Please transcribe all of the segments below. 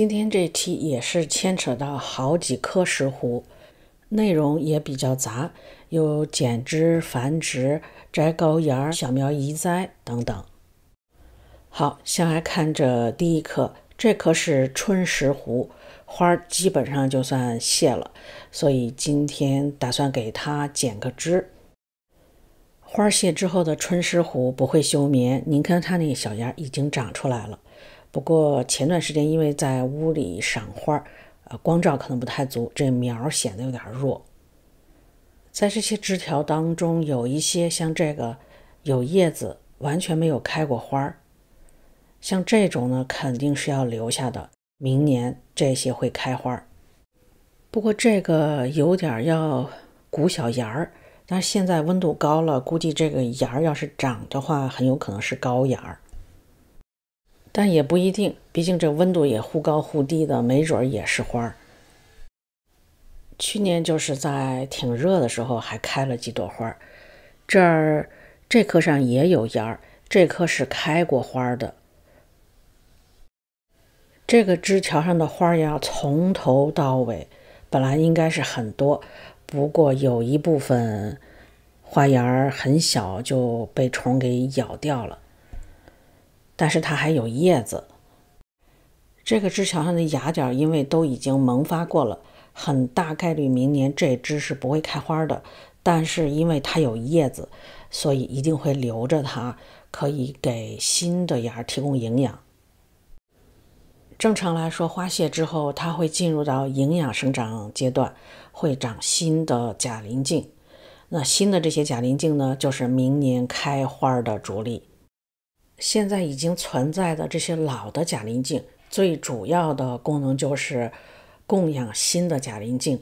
今天这期也是牵扯到好几颗石斛，内容也比较杂，有剪枝、繁殖、摘高芽、小苗移栽等等。好，先来看这第一棵，这棵是春石斛，花基本上就算谢了，所以今天打算给它剪个枝。花谢之后的春石斛不会休眠，您看它那小芽已经长出来了。不过前段时间因为在屋里赏花，呃，光照可能不太足，这苗显得有点弱。在这些枝条当中，有一些像这个有叶子，完全没有开过花儿，像这种呢，肯定是要留下的，明年这些会开花儿。不过这个有点要鼓小芽儿，但是现在温度高了，估计这个芽儿要是长的话，很有可能是高芽儿。但也不一定，毕竟这温度也忽高忽低的，没准儿也是花儿。去年就是在挺热的时候还开了几朵花儿，这儿这棵上也有芽儿，这棵是开过花的。这个枝条上的花芽从头到尾本来应该是很多，不过有一部分花芽很小就被虫给咬掉了。但是它还有叶子，这个枝条上的芽点，因为都已经萌发过了，很大概率明年这枝是不会开花的。但是因为它有叶子，所以一定会留着它，可以给新的芽提供营养。正常来说，花谢之后，它会进入到营养生长阶段，会长新的假鳞茎。那新的这些假鳞茎呢，就是明年开花的主力。现在已经存在的这些老的假鳞茎，最主要的功能就是供养新的假鳞茎。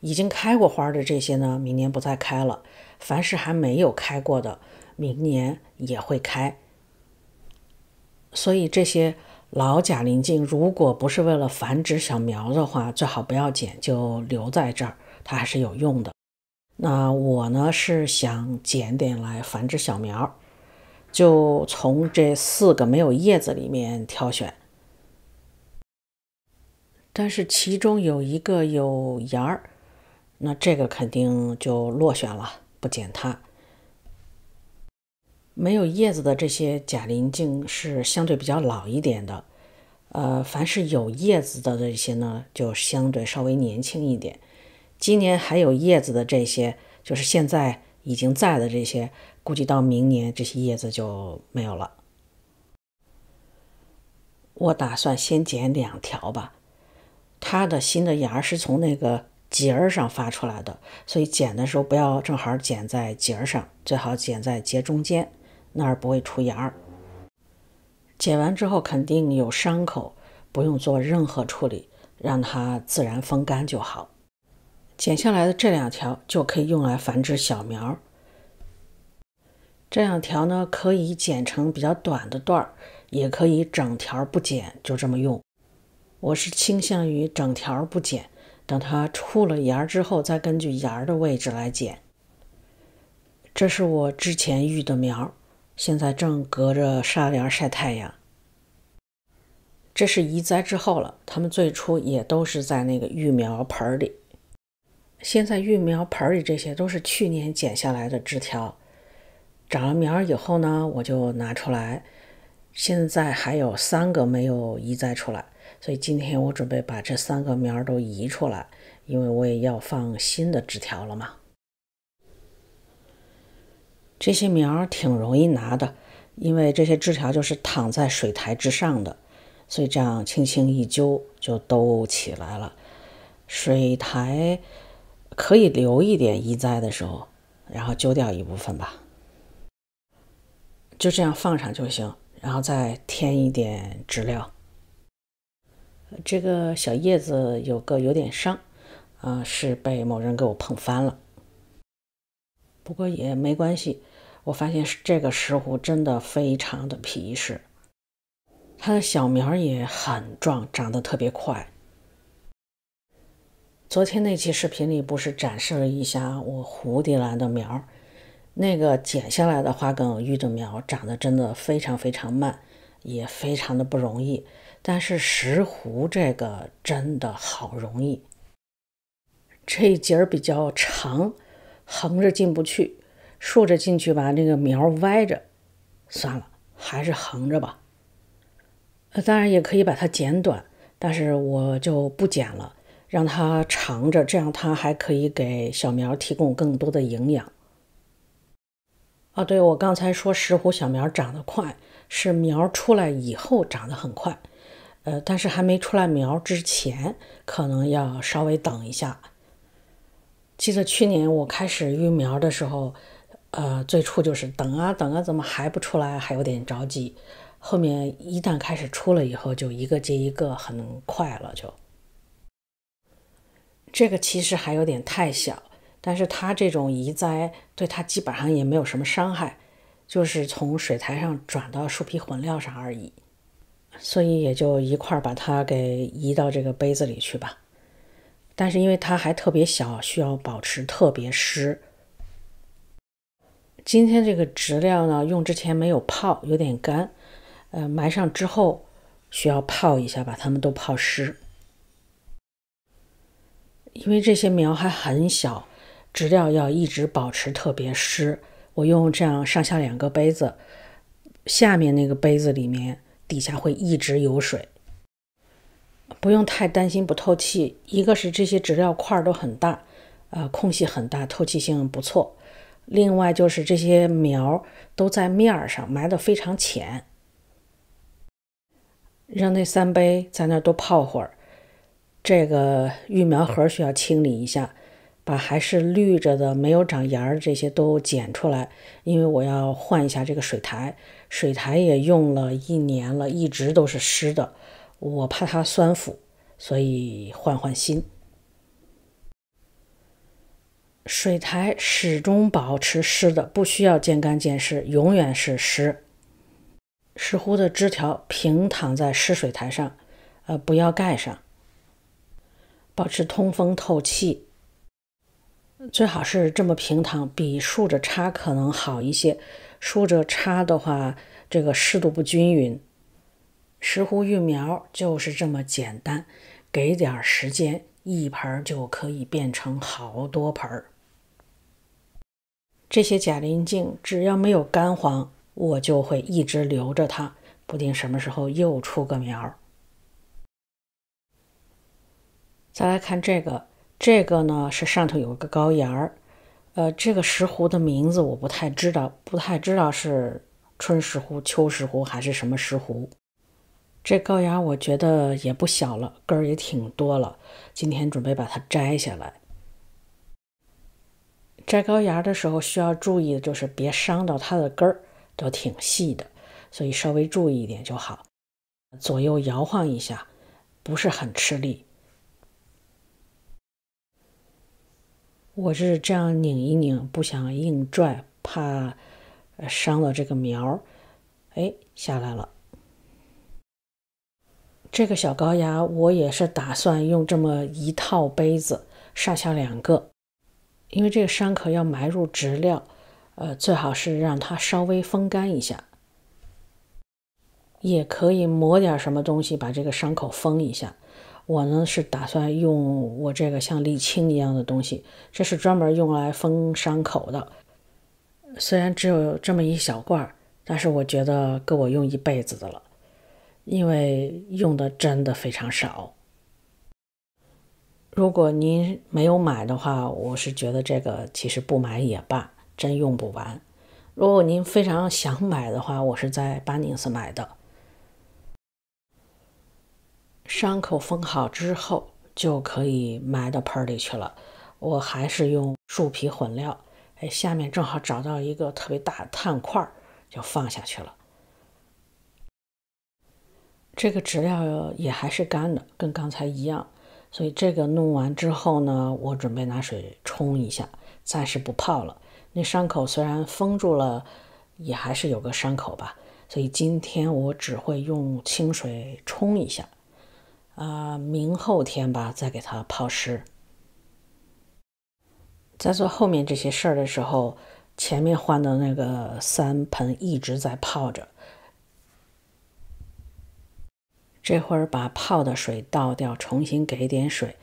已经开过花的这些呢，明年不再开了。凡是还没有开过的，明年也会开。所以这些老假鳞茎，如果不是为了繁殖小苗的话，最好不要剪，就留在这儿，它还是有用的。那我呢，是想剪点来繁殖小苗。就从这四个没有叶子里面挑选，但是其中有一个有芽儿，那这个肯定就落选了，不剪它。没有叶子的这些假鳞茎是相对比较老一点的，呃，凡是有叶子的这些呢，就相对稍微年轻一点。今年还有叶子的这些，就是现在。已经在的这些，估计到明年这些叶子就没有了。我打算先剪两条吧。它的新的芽是从那个节儿上发出来的，所以剪的时候不要正好剪在节儿上，最好剪在节中间，那儿不会出芽。剪完之后肯定有伤口，不用做任何处理，让它自然风干就好。剪下来的这两条就可以用来繁殖小苗。这两条呢，可以剪成比较短的段儿，也可以整条不剪，就这么用。我是倾向于整条不剪，等它出了芽儿之后，再根据芽儿的位置来剪。这是我之前育的苗，现在正隔着纱帘晒太阳。这是移栽之后了，它们最初也都是在那个育苗盆里。现在育苗盆里这些都是去年剪下来的枝条，长了苗以后呢，我就拿出来。现在还有三个没有移栽出来，所以今天我准备把这三个苗都移出来，因为我也要放新的枝条了嘛。这些苗挺容易拿的，因为这些枝条就是躺在水台之上的，所以这样轻轻一揪就都起来了。水台。可以留一点移栽的时候，然后揪掉一部分吧，就这样放上就行，然后再添一点植料。这个小叶子有个有点伤，啊，是被某人给我碰翻了，不过也没关系。我发现这个石斛真的非常的皮实，它的小苗也很壮，长得特别快。昨天那期视频里不是展示了一下我蝴蝶兰的苗儿，那个剪下来的花梗育的苗长得真的非常非常慢，也非常的不容易。但是石斛这个真的好容易，这一节儿比较长，横着进不去，竖着进去把那个苗歪着，算了，还是横着吧。呃，当然也可以把它剪短，但是我就不剪了。让它长着，这样它还可以给小苗提供更多的营养。啊，对我刚才说石斛小苗长得快，是苗出来以后长得很快，呃，但是还没出来苗之前，可能要稍微等一下。记得去年我开始育苗的时候，呃，最初就是等啊等啊，怎么还不出来，还有点着急。后面一旦开始出了以后，就一个接一个，很快了就。这个其实还有点太小，但是它这种移栽对它基本上也没有什么伤害，就是从水苔上转到树皮混料上而已，所以也就一块把它给移到这个杯子里去吧。但是因为它还特别小，需要保持特别湿。今天这个植料呢，用之前没有泡，有点干，呃，埋上之后需要泡一下，把它们都泡湿。因为这些苗还很小，植料要一直保持特别湿。我用这样上下两个杯子，下面那个杯子里面底下会一直有水，不用太担心不透气。一个是这些植料块都很大，呃，空隙很大，透气性不错。另外就是这些苗都在面上埋的非常浅，让那三杯在那儿多泡会儿。这个育苗盒需要清理一下，把还是绿着的、没有长芽儿这些都剪出来，因为我要换一下这个水苔，水苔也用了一年了，一直都是湿的，我怕它酸腐，所以换换新。水苔始终保持湿的，不需要见干见湿，永远是湿。石斛的枝条平躺在湿水台上，呃，不要盖上。保持通风透气，最好是这么平躺，比竖着插可能好一些。竖着插的话，这个湿度不均匀。石斛育苗就是这么简单，给点时间，一盆就可以变成好多盆。这些假鳞茎只要没有干黄，我就会一直留着它，不定什么时候又出个苗。再来看这个，这个呢是上头有个高芽儿，呃，这个石斛的名字我不太知道，不太知道是春石斛、秋石斛还是什么石斛。这高芽我觉得也不小了，根儿也挺多了。今天准备把它摘下来。摘高芽的时候需要注意的就是别伤到它的根儿，都挺细的，所以稍微注意一点就好。左右摇晃一下，不是很吃力。我是这样拧一拧，不想硬拽，怕伤了这个苗儿。哎，下来了。这个小高芽，我也是打算用这么一套杯子上下两个，因为这个伤口要埋入植料，呃，最好是让它稍微风干一下，也可以抹点什么东西把这个伤口封一下。我呢是打算用我这个像沥青一样的东西，这是专门用来封伤口的。虽然只有这么一小罐，但是我觉得够我用一辈子的了，因为用的真的非常少。如果您没有买的话，我是觉得这个其实不买也罢，真用不完。如果您非常想买的话，我是在巴宁斯买的。伤口封好之后，就可以埋到盆里去了。我还是用树皮混料，哎，下面正好找到一个特别大的碳块，就放下去了。这个植料也还是干的，跟刚才一样。所以这个弄完之后呢，我准备拿水冲一下，暂时不泡了。那伤口虽然封住了，也还是有个伤口吧，所以今天我只会用清水冲一下。啊，明后天吧，再给它泡湿。在做后面这些事儿的时候，前面换的那个三盆一直在泡着。这会儿把泡的水倒掉，重新给点水。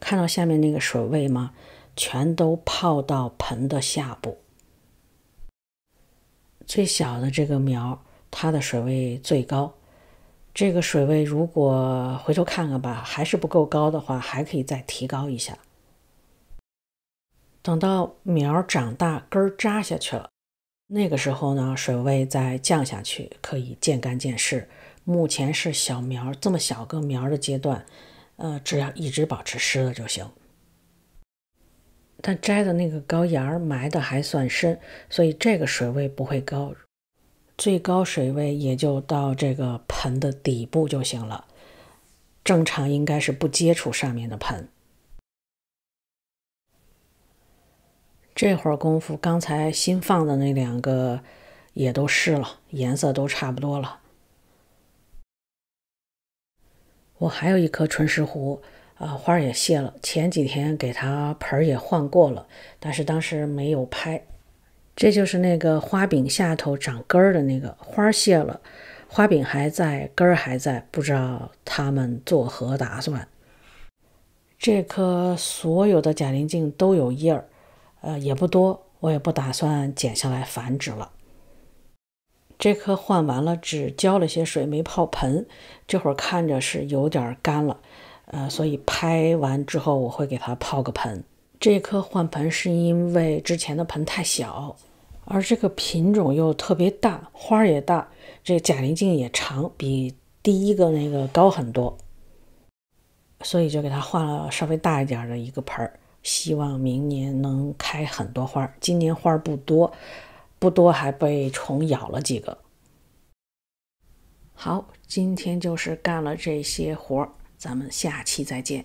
看到下面那个水位吗？全都泡到盆的下部。最小的这个苗，它的水位最高。这个水位如果回头看看吧，还是不够高的话，还可以再提高一下。等到苗长大，根扎下去了，那个时候呢，水位再降下去，可以见干见湿。目前是小苗，这么小个苗的阶段，呃，只要一直保持湿的就行。但摘的那个高芽埋的还算深，所以这个水位不会高。最高水位也就到这个盆的底部就行了，正常应该是不接触上面的盆。这会儿功夫，刚才新放的那两个也都湿了，颜色都差不多了。我还有一颗纯石斛，啊，花儿也谢了。前几天给它盆儿也换过了，但是当时没有拍。这就是那个花柄下头长根儿的那个花谢了，花柄还在，根儿还在，不知道它们作何打算。这棵所有的假鳞茎都有叶儿，呃，也不多，我也不打算剪下来繁殖了。这棵换完了，只浇了些水，没泡盆，这会儿看着是有点干了，呃，所以拍完之后我会给它泡个盆。这棵换盆是因为之前的盆太小。而这个品种又特别大，花儿也大，这假鳞茎也长，比第一个那个高很多，所以就给它换了稍微大一点的一个盆儿，希望明年能开很多花儿。今年花儿不多，不多还被虫咬了几个。好，今天就是干了这些活儿，咱们下期再见。